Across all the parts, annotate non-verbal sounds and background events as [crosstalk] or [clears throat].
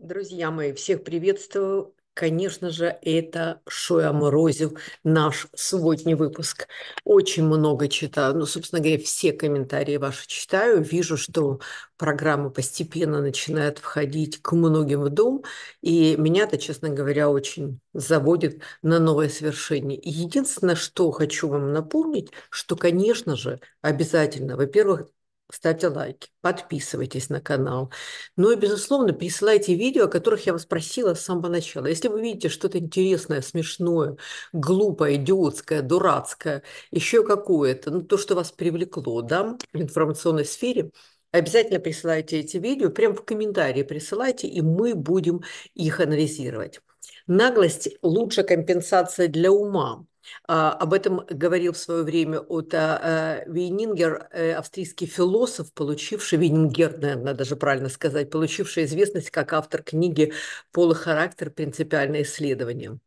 Друзья мои, всех приветствую. Конечно же, это Шоя Морозев, наш субботний выпуск. Очень много читаю, ну, собственно говоря, все комментарии ваши читаю. Вижу, что программа постепенно начинает входить к многим в дом, и меня это, честно говоря, очень заводит на новое свершение. единственное, что хочу вам напомнить, что, конечно же, обязательно, во-первых, ставьте лайки, подписывайтесь на канал. Ну и, безусловно, присылайте видео, о которых я вас просила с самого начала. Если вы видите что-то интересное, смешное, глупое, идиотское, дурацкое, еще какое-то, ну, то, что вас привлекло да, в информационной сфере, Обязательно присылайте эти видео, прям в комментарии присылайте, и мы будем их анализировать. Наглость – лучшая компенсация для ума. А, об этом говорил в свое время Отто э, Вейнингер, э, австрийский философ, получивший, Вейнингер, наверное, даже правильно сказать, получивший известность как автор книги «Полохарактер. Принципиальное исследование».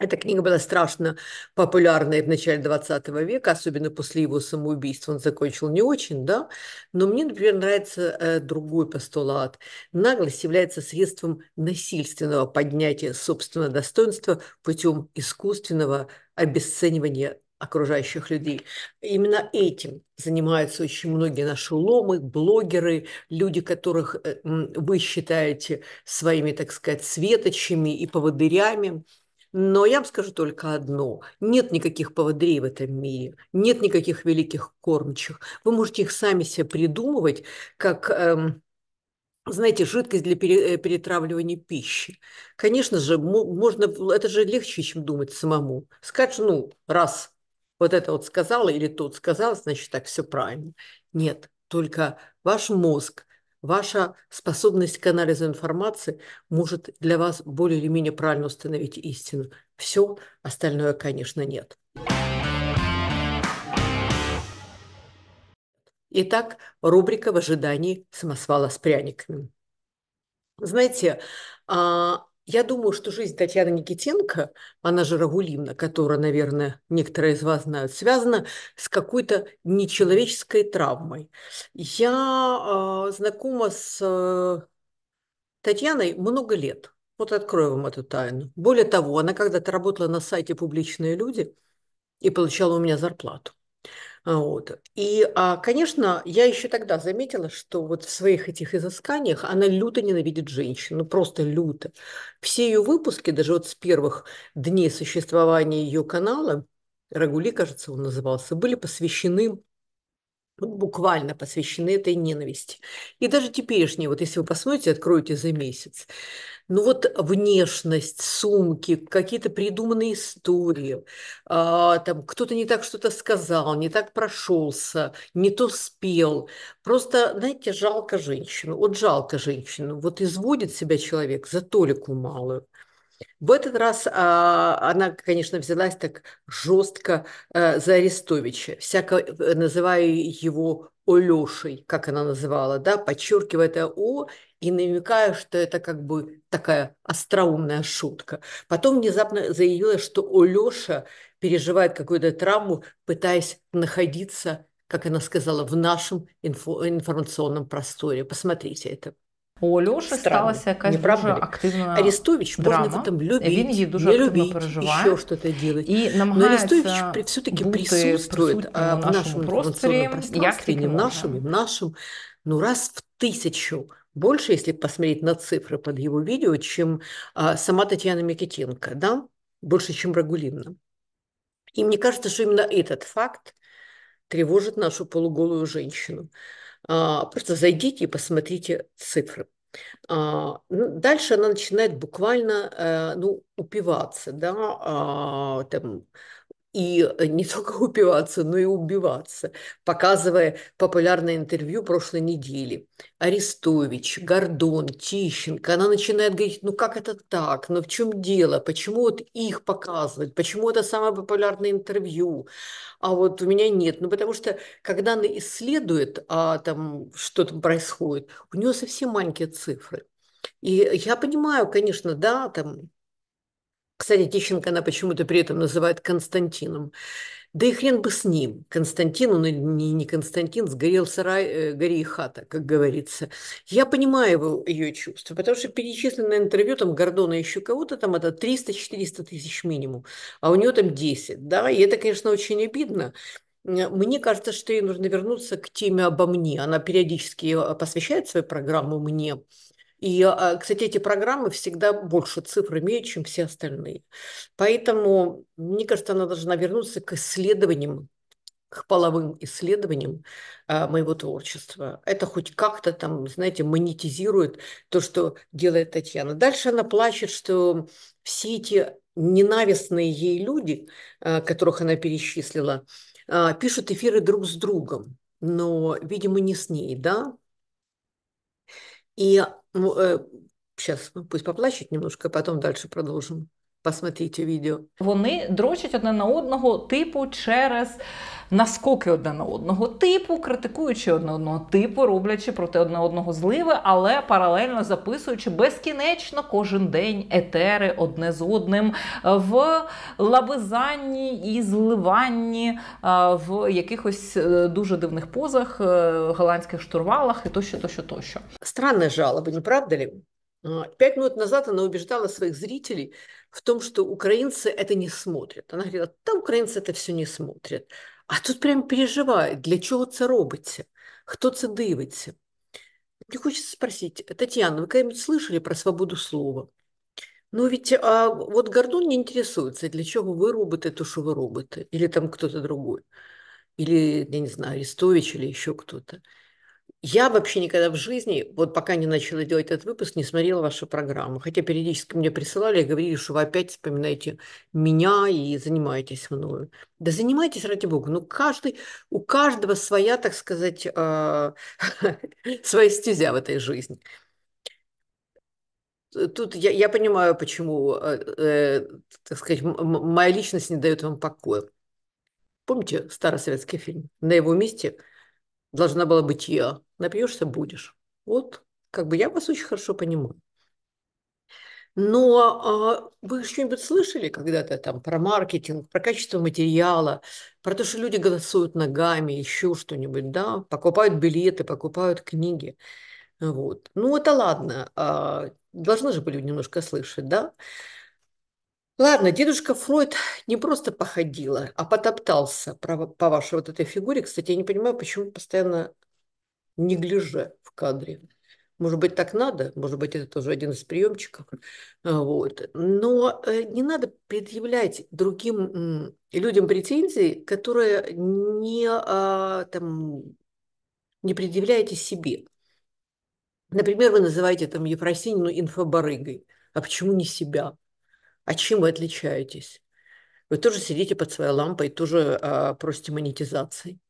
Эта книга была страшно популярной в начале 20 века, особенно после его самоубийства. Он закончил не очень, да? Но мне, например, нравится э, другой постулат. Наглость является средством насильственного поднятия собственного достоинства путем искусственного обесценивания окружающих людей. Именно этим занимаются очень многие наши ломы, блогеры, люди, которых э, вы считаете своими, так сказать, светочами и поводырями. Но я вам скажу только одно. Нет никаких поводрей в этом мире, нет никаких великих кормчих. Вы можете их сами себе придумывать, как, эм, знаете, жидкость для пере, э, перетравливания пищи. Конечно же, можно, это же легче, чем думать самому. Скажешь, ну, раз вот это вот сказала или тот сказал, значит, так все правильно. Нет, только ваш мозг – Ваша способность к анализу информации может для вас более или менее правильно установить истину. Все остальное, конечно, нет. Итак, рубрика «В ожидании самосвала с пряниками». Знаете, а, я думаю, что жизнь Татьяны Никитенко, она же Рагулимна, которая, наверное, некоторые из вас знают, связана с какой-то нечеловеческой травмой. Я э, знакома с э, Татьяной много лет. Вот открою вам эту тайну. Более того, она когда-то работала на сайте «Публичные люди» и получала у меня зарплату. А, вот. И, а, конечно, я еще тогда заметила, что вот в своих этих изысканиях она люто ненавидит женщин, ну просто люто. Все ее выпуски, даже вот с первых дней существования ее канала, Рагули, кажется, он назывался, были посвящены буквально посвящены этой ненависти. И даже теперешние, вот если вы посмотрите, откроете за месяц, ну вот внешность, сумки, какие-то придуманные истории, а, там кто-то не так что-то сказал, не так прошелся, не то спел. Просто, знаете, жалко женщину, вот жалко женщину, вот изводит себя человек за толику малую. В этот раз а, она, конечно, взялась так жестко а, э, за Арестовича, всяко э, называя его Олешей, как она называла, да, подчеркивая это О и намекая, что это как бы такая остроумная шутка. Потом внезапно заявила, что Олеша переживает какую-то травму, пытаясь находиться, как она сказала, в нашем инфо- информационном просторе. Посмотрите это. У Льоші Странно. сталася якась не дуже правда активна Арестович драма. можна в любить, Він її дуже не активно любить, переживає. що то робить. І намагається Но все-таки присутствует а, в нашому просторі, як не в нашем, в нашем, ну раз в тысячу больше, если посмотреть на цифры под его видео, чем а, сама Татьяна Микитенко, да, больше, чем Рагулина. И мне кажется, что именно этот факт тревожит нашу полуголую женщину. А, просто зайдите и посмотрите цифры. А, ну, дальше она начинает буквально э, ну, упиваться, да, а, там, и э, не [laughs] только упиваться, но и убиваться, показывая популярное интервью прошлой недели. Арестович, Гордон, Тищенко, она начинает говорить, ну как это так, ну в чем дело, почему вот их показывать, почему это самое популярное интервью, а вот у меня нет. Ну потому что, когда она исследует, а там что там происходит, у нее совсем маленькие цифры. И я понимаю, конечно, да, там кстати, Тищенко она почему-то при этом называет Константином. Да и хрен бы с ним. Константин, он не, не Константин, сгорел сарай, э, гори и хата, как говорится. Я понимаю его, ее чувства, потому что перечисленное интервью, там Гордона еще кого-то, там это 300-400 тысяч минимум, а у нее там 10, да, и это, конечно, очень обидно. Мне кажется, что ей нужно вернуться к теме обо мне. Она периодически э, посвящает свою программу мне, и, а, кстати, эти программы всегда больше цифр имеют, чем все остальные. Поэтому, мне кажется, она должна вернуться к исследованиям, к половым исследованиям а, моего творчества. Это хоть как-то там, знаете, монетизирует то, что делает Татьяна. Дальше она плачет, что все эти ненавистные ей люди, а, которых она перечислила, пишут эфиры друг с другом но, видимо, не с ней, да? И сейчас э, пусть поплачет немножко, а потом дальше продолжим. Посмотрите відео. Вони дрочать одне на одного типу через наскоки одне на одного типу, критикуючи одне одного типу, роблячи проти одне одного зливи, але паралельно записуючи безкінечно кожен день етери одне з одним е, в лабизанні і зливанні е, в якихось е, дуже дивних позах, голландських штурвалах і тощо, тощо, тощо. Странне жалоби, не правда лі? А, пять минут назад она убеждала своих зрителей в том, что украинцы это не смотрят. Она говорила, да, украинцы это все не смотрят. А тут прям переживает, для чего это робиться, кто это дивится. Мне хочется спросить, Татьяна, вы когда-нибудь слышали про свободу слова? Ну ведь а вот Гордон не интересуется, для чего вы робите то, что вы робите, или там кто-то другой, или, я не знаю, Арестович или еще кто-то. Я вообще никогда в жизни, вот пока не начала делать этот выпуск, не смотрела вашу программу. Хотя периодически мне присылали и говорили, что вы опять вспоминаете меня и занимаетесь мною. Да занимайтесь, ради бога. Ну, каждый, у каждого своя, так сказать, а, [laughs] своя стезя в этой жизни. Э, тут я, я понимаю, почему, э, э так сказать, моя личность не дает вам покоя. Помните старосоветский фильм? На его месте должна была быть я напьешься будешь. Вот как бы я вас очень хорошо понимаю. Но а, вы что-нибудь слышали когда-то там про маркетинг, про качество материала, про то, что люди голосуют ногами, еще что-нибудь, да, покупают билеты, покупают книги. Вот. Ну, это ладно, а, должны же были немножко слышать, да. Ладно, дедушка Фройд не просто походила, а потоптался по вашей вот этой фигуре. Кстати, я не понимаю, почему постоянно неглиже в кадре. Может быть, так надо, может быть, это тоже один из приемчиков. А, вот. Но э, не надо предъявлять другим людям претензии, которые не, а, там, не предъявляете себе. Например, вы называете там Ефросинину инфобарыгой. А почему не себя? А чем вы отличаетесь? Вы тоже сидите под своей лампой, тоже а, просите монетизации.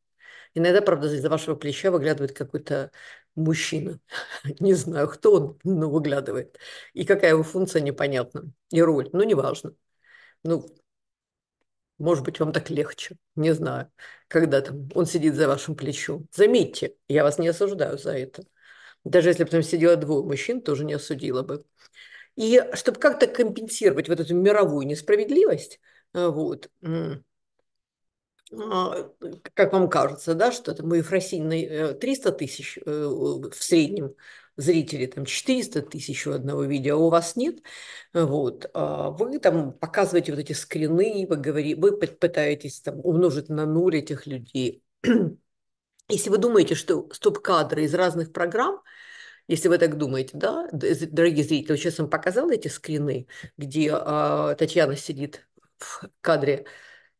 Иногда, правда, из-за вашего плеча выглядывает какой-то мужчина. [laughs] Не знаю, кто он, но выглядывает. И какая его функция, непонятно. И роль, ну, неважно. Ну, может быть, вам так легче. Не знаю, когда там он сидит за вашим плечом. Заметьте, я вас не осуждаю за это. Даже если бы там сидело двое мужчин, тоже не осудила бы. И чтобы как-то компенсировать вот эту мировую несправедливость, э, вот, а, как вам кажется, да, что там у Ефросинной 300 э, тысяч э, в среднем зрителей, там 400 тысяч у одного видео, а у вас нет, вот, а вы там показываете вот эти скрины, вы, говорите, вы пытаетесь там умножить на ноль этих людей. [clears throat] Если вы думаете, что стоп-кадры из разных программ – если вы так думаете, да, дорогие зрители, вот сейчас вам показал эти скрины, где э, Татьяна сидит в кадре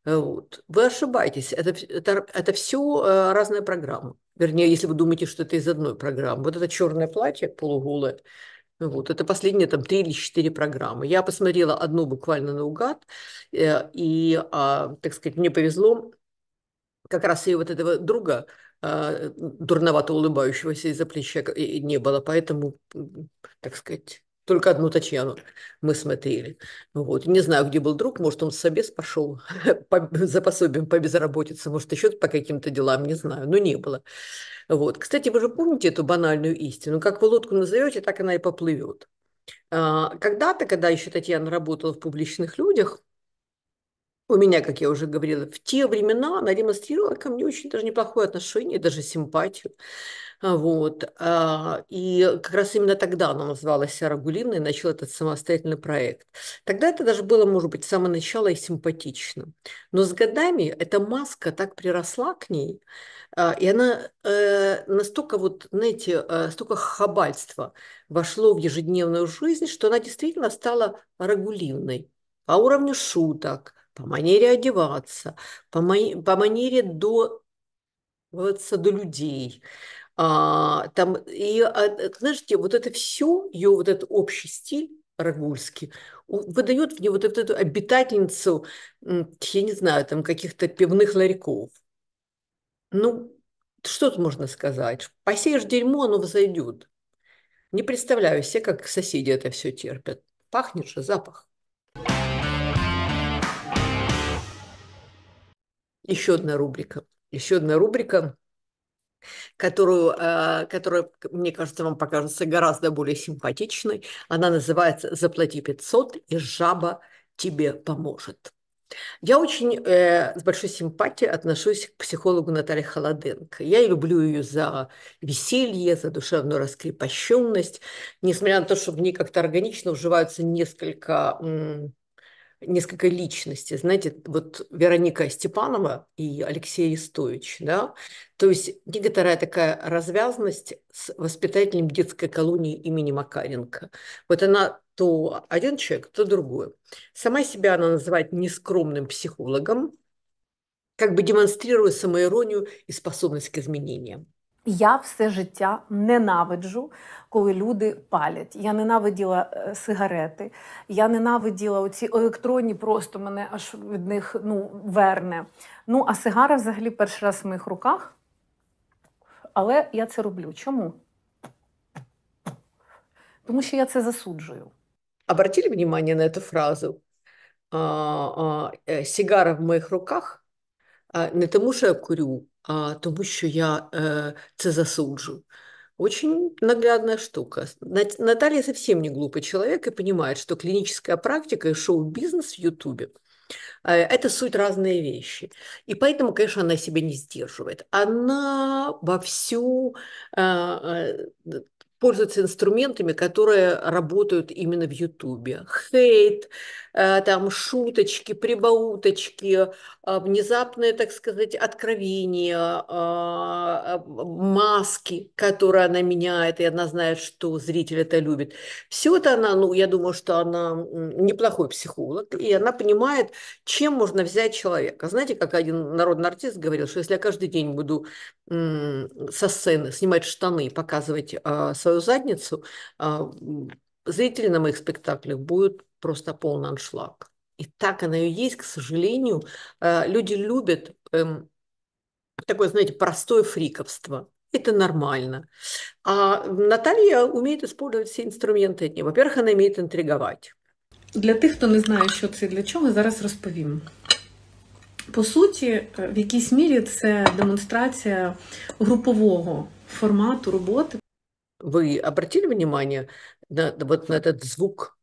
Э, вот. Вы ошибаетесь, это, это, это все э, разная программа. Вернее, если вы думаете, что это из одной программы. Вот это черное платье полуголое, ну вот, это последние там три или четыре программы. Я посмотрела одну буквально наугад, э, и, а, так сказать, мне повезло, как раз и вот этого друга, дурновато улыбающегося из-за плеча не было, поэтому, так сказать, только одну Татьяну мы смотрели. Вот. Не знаю, где был друг, может, он в собес пошел [laughs] по, за пособием по безработице, может, еще по каким-то делам, не знаю, но не было. Вот. Кстати, вы же помните эту банальную истину? Как вы лодку назовете, так она и поплывет. А, когда-то, когда еще Татьяна работала в публичных людях, у меня, как я уже говорила, в те времена она демонстрировала ко мне очень даже неплохое отношение, даже симпатию. А, вот. А, и как раз именно тогда она называлась Арагулина и начала этот самостоятельный проект. Тогда это даже было, может быть, с самого начала и симпатично. Но с годами эта маска так приросла к ней, а, и она э, настолько, вот, знаете, э, столько хабальства вошло в ежедневную жизнь, что она действительно стала Рагулиной. По уровню шуток, по манере одеваться, по, мани- по манере до, до людей, а, там, и, а, знаете, вот это все, ее вот этот общий стиль рагульский, выдает в нее вот эту обитательницу, я не знаю, там каких-то пивных ларьков. Ну, что тут можно сказать? Посеешь дерьмо, оно взойдет. Не представляю все как соседи это все терпят. Пахнет же запах. Еще одна рубрика. Еще одна рубрика, которую, э, которая, мне кажется, вам покажется гораздо более симпатичной. Она называется «Заплати 500, и жаба тебе поможет». Я очень э, с большой симпатией отношусь к психологу Наталье Холоденко. Я люблю ее за веселье, за душевную раскрепощенность, несмотря на то, что в ней как-то органично уживаются несколько несколько личностей. Знаете, вот Вероника Степанова и Алексей Истович, да? То есть некоторая такая развязанность с воспитателем детской колонии имени Макаренко. Вот она то один человек, то другой. Сама себя она называет нескромным психологом, как бы демонстрируя самоиронию и способность к изменениям. Я все життя ненавиджу, коли люди палять. Я ненавиділа е, сигарети, я ненавиділа оці електронні, просто мене аж від них ну, верне. Ну, а сигара взагалі перший раз в моїх руках. Але я це роблю. Чому? Тому що я це засуджую. Обратили внимание на эту фразу? Э, сигара в моїх руках. А, не тому, що я курю, а тому, що я це засуджу. Очень наглядная штука. Наталья совсем не глупый человек и понимает, что клиническая практика и шоу-бизнес в Ютубе э, – это суть разные вещи. И поэтому, конечно, она себя не сдерживает. Она вовсю э, э, пользуется инструментами, которые работают именно в Ютубе. Хейт, Э, там шуточки, прибауточки, э, внезапные, так сказать, откровения, э, маски, которые она меняет, и она знает, что зритель это любит. Все это она, ну, я думаю, что она неплохой психолог, и она понимает, чем можно взять человека. Знаете, как один народный артист говорил, что если я каждый день буду со сцены снимать штаны и показывать свою задницу, Зрители на моих спектаклях будут просто полный аншлаг. И так оно и есть, к сожалению. Э, люди любят эм, такое, знаете, простое фриковство. Это нормально. А Наталья умеет использовать все инструменты от нее. Во-первых, она умеет интриговать. Для тех, кто не знает, что это и для чого, зараз розповім. По суті, в якійсь мірі це демонстрація групового формату роботи. Вы обратили внимание, на, вот на этот звук,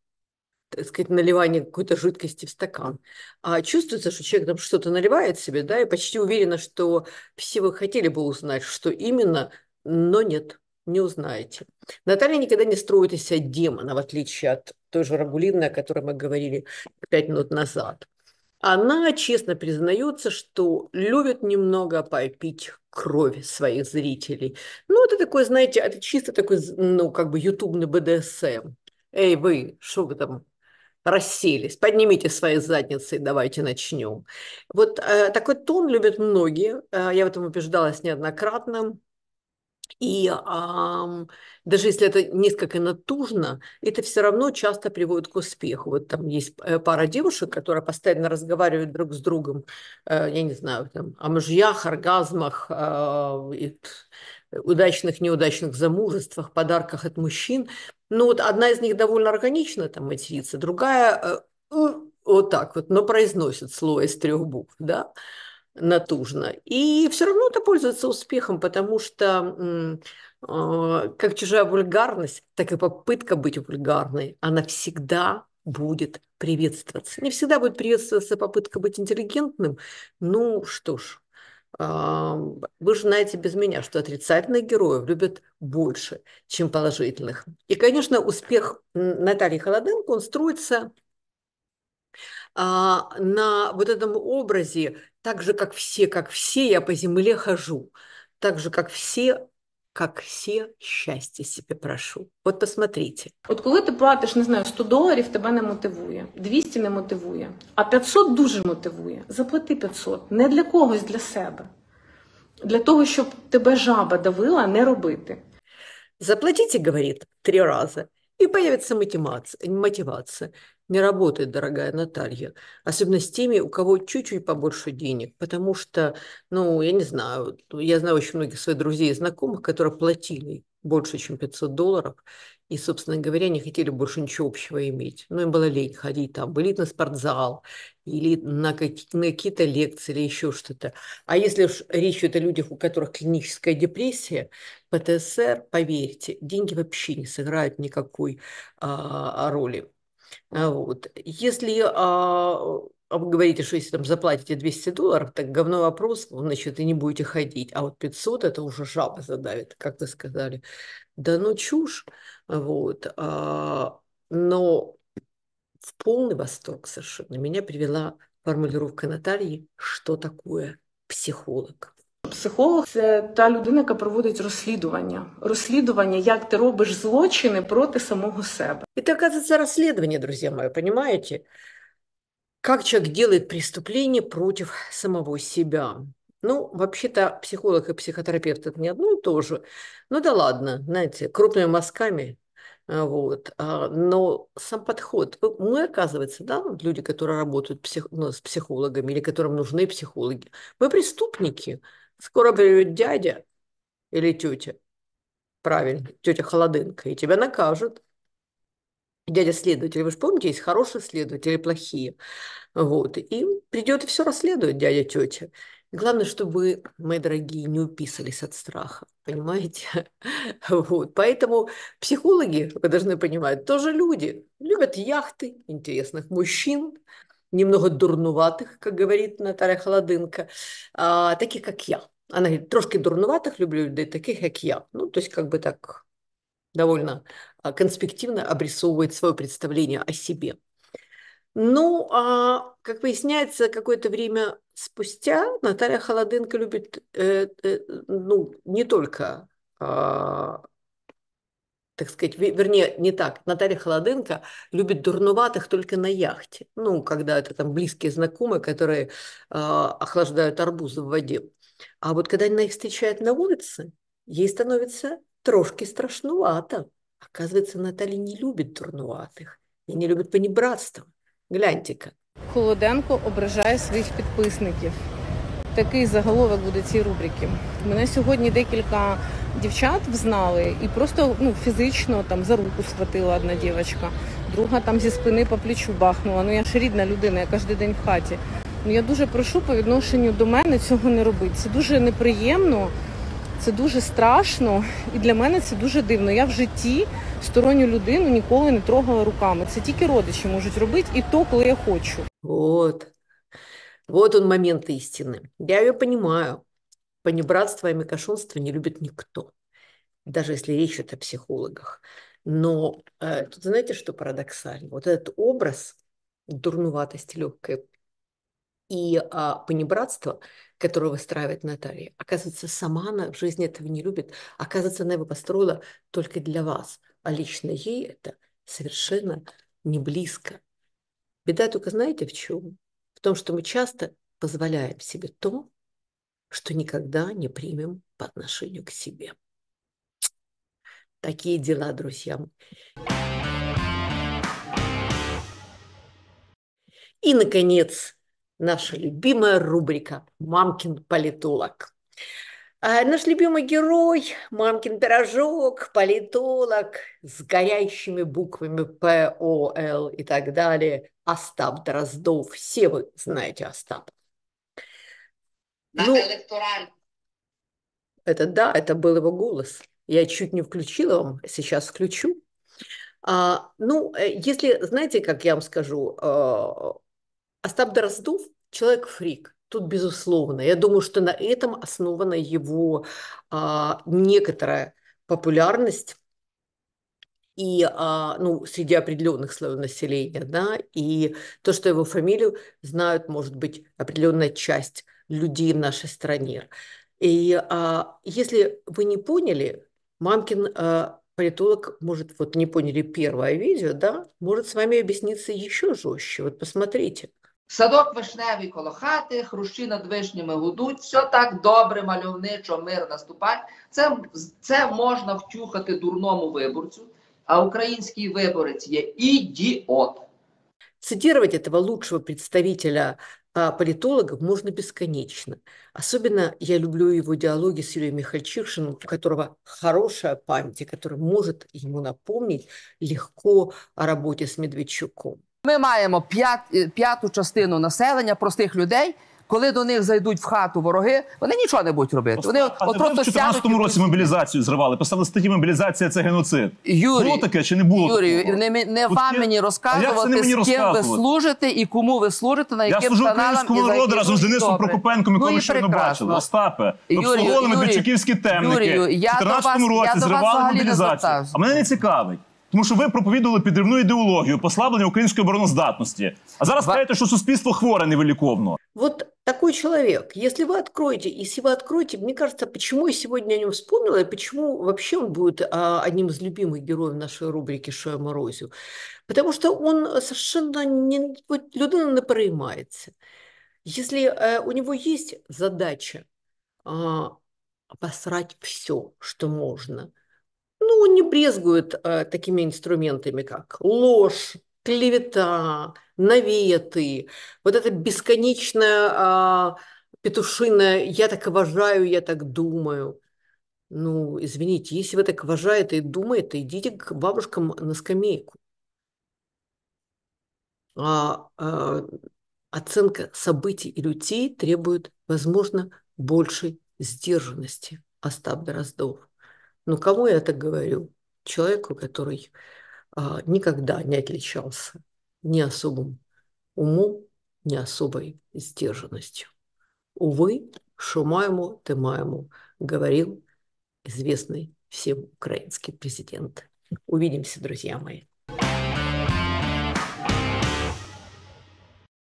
так сказать, наливание какой-то жидкости в стакан. А чувствуется, что человек там что-то наливает себе, да, и почти уверена, что все вы хотели бы узнать, что именно, но нет, не узнаете. Наталья никогда не строит из себя демона, в отличие от той же Рагулины, о которой мы говорили пять минут назад. Она честно признается, что любит немного попить крови своих зрителей. Ну, это такой, знаете, это чисто такой, ну, как бы ютубный БДСМ. Эй, вы, что вы там расселись, поднимите свои задницы и давайте начнем. Вот э, такой тон любят многие, э, я в этом убеждалась неоднократно. И а, даже если это несколько натужно, это все равно часто приводит к успеху. Вот там есть э, пара девушек, которые постоянно разговаривают друг с другом, э, я не знаю, там, о мужьях, оргазмах, а, удачных, неудачных замужествах, подарках от мужчин. Ну вот одна из них довольно органично там матерится, другая э, вот так вот, но произносит слово из трех букв, да натужно. И все равно это пользуется успехом, потому что а, как чужая вульгарность, так и попытка быть вульгарной, она всегда будет приветствоваться. Не всегда будет приветствоваться попытка быть интеллигентным. Ну что ж, а, вы же знаете без меня, что отрицательных героев любят больше, чем положительных. И, конечно, успех Натальи Холоденко, он строится а, на вот этом образе, так же, как все, как все, я по земле хожу, так же, как все, как все счастье себе прошу. вот посмотрите. вот когда ты платишь не знаю, 100 долларов тебя не мотивует 200 не мотивует а 500 дуже мотивує. Заплати 500. Не для когось, для себя Для того, чтобы тебе жаба давила, не робити. Заплатите, говорит, три раза, и появится мотивация. мотивация не работает, дорогая Наталья. Особенно с теми, у кого чуть-чуть побольше денег. Потому что, ну, я не знаю, ну, я знаю очень многих своих друзей и знакомых, которые платили больше, чем 500 долларов, и, собственно говоря, не хотели больше ничего общего иметь. Ну, им было лень ходить там были на спортзал или на, как, на какие-то лекции или еще что-то. А если уж речь идет о людях, у которых клиническая депрессия, ПТСР, поверьте, деньги вообще не сыграют никакой а, роли. А, вот. Если а вы говорите, что если там заплатите 200 долларов, так говно вопрос, значит, и не будете ходить. А вот 500 – это уже жаба задавит, как вы сказали. Да ну чушь. Вот. А, но в полный восторг совершенно меня привела формулировка Натальи «Что такое психолог?» психолог це та людина, яка проводить розслідування. Розслідування, як ти робиш злочини проти самого себе. Это, оказывается, расследование, друзья мои, понимаете? Как человек делает преступление против самого себя. Ну, вообще-то психолог и психотерапевт – это не одно и то же. Ну да ладно, знаете, крупными мазками а, вот. А, но сам подход, мы, оказывается, да, люди, которые работают псих, ну, с психологами или которым нужны психологи, мы преступники – Скоро придет дядя или тетя, правильно, тетя Холодынка, и тебя накажут. Дядя следователь, вы же помните, есть хорошие следователи, плохие. Вот. И придет и все расследует дядя, тетя. Главное, чтобы, мои дорогие, не уписались от страха, понимаете? [laughs] Вот. Поэтому психологи, вы должны понимать, тоже люди. Любят яхты, интересных мужчин, немного дурнуватых, как говорит Наталья Холодынка, а, таких, как я. Она говорит, трошки дурноватых люблю людей, таких, как я. Ну, то есть как бы так довольно а, конспективно обрисовывает свое представление о себе. Ну, а, как выясняется, какое-то время спустя Наталья Холоденко любит, э, э, ну, не только, э, так сказать, вернее, не так, Наталья Холоденко любит дурноватых только на яхте, ну, когда это там близкие знакомые, которые э, охлаждают арбузы в воде. А вот когда она их встречает на улице, ей становится трошки страшновато. Оказывается, Наталья не любит дурнуватих і не любить панібратство. Гляньте-ка. Холоденко ображає своїх підписників. Такий заголовок буде цієї рубрики. Мене сьогодні декілька дівчат взнали, і просто ну, фізично там за руку схватила одна дівчинка, друга там зі спини по плечу бахнула. Ну я ж рідна людина, я кожен день в хаті. Ну, я дуже прошу по відношенню до мене цього не робити. Це дуже неприємно, це дуже страшно, і для мене це дуже дивно. Я в житті сторонню людину ніколи не трогала руками. Це тільки родичі можуть робити, і то, коли я хочу. От. Вот он момент истины. Я ее понимаю. Понебратство и мекошонство не любит никто, даже если речь идет о психологах. Но э, тут знаете, что парадоксально? Вот этот образ дурнуватости легкой и а, понебратство, которое выстраивает Наталья, оказывается, сама она в жизни этого не любит. Оказывается, она его построила только для вас. А лично ей это совершенно не близко. Беда только знаете в чем? В том, что мы часто позволяем себе то, что никогда не примем по отношению к себе. Такие дела, друзья. И, наконец, наша любимая рубрика «Мамкин политолог». А, наш любимый герой, мамкин пирожок, политолог с горящими буквами П, О, Л и так далее, Остап Дроздов. Все вы знаете Остап. Да, ну, это да, это был его голос. Я чуть не включила вам, сейчас включу. А, ну, э, если, знаете, как я вам скажу, а, а Остап Дроздов – человек-фрик, тут безусловно. Я думаю, что на этом основана его а, некоторая популярность и а, ну, среди определенных слоев населения, да, и то, что его фамилию знают, может быть, определенная часть людей в нашей стране. И а, если вы не поняли, Мамкин а, политолог, может, вот не поняли первое видео, да, может с вами объясниться еще жестче. Вот посмотрите. Садок вишневий коло хати, хрущі над вишнями гудуть, все так добре, мальовничо, мир наступає. Це це можна втюхати дурному виборцю, а український виборець є ідіот. Цитировать этого лучшего представителя политологов можно бесконечно. Особенно я люблю его диалоги с Юрием Михальчишиным, у которого хорошая память, который может ему напомнить легко о работе с Медведчуком. Ми маємо е, п'яту частину населення простих людей. Коли до них зайдуть в хату вороги, вони нічого не будуть робити. Вони а от просто в 14 році мобілізацію зривали. Писали статті мобілізація це геноцид. Юрій, було таке чи не було Юрію, не, не От вам мені розказувати, не мені з ким ви служите і кому ви служите, на яким Я служу українському народу разом з Денисом Прокопенком, якого ну, ще не бачили. Остапе обслуговували тобто Медведчуківські темники. Юрію, я в 14 році я зривали мобілізацію. А мене не цікавить. Тому що ви проповідували підривну ідеологію, послаблення украинской обороноздатности. А зараз Во... кажете, что суспільство хворе невеликовно. Вот такой человек, если вы откроете, если вы откроете, мне кажется, почему я сегодня о нем вспомнила, и почему вообще он будет а, одним из любимых героев нашей рубрики «Що я морозю». Потому что он совершенно не, вот, людина не переймается. Если э, у него есть задача э, обосрать все, что можно – ну, он не брезгует э, такими инструментами, как ложь, клевета, наветы, вот это бесконечное э, петушиное «я так уважаю, я так думаю». Ну, извините, если вы так уважаете и думаете, идите к бабушкам на скамейку. А, а, оценка событий и людей требует, возможно, большей сдержанности. Остап Дроздов. Но ну, кому я это говорю? Человеку, который а, никогда не отличался ни особым умом, ни особой сдержанностью. Увы, что маємо, те маємо, говорил известный всем украинский президент. Увидимся, друзья мои.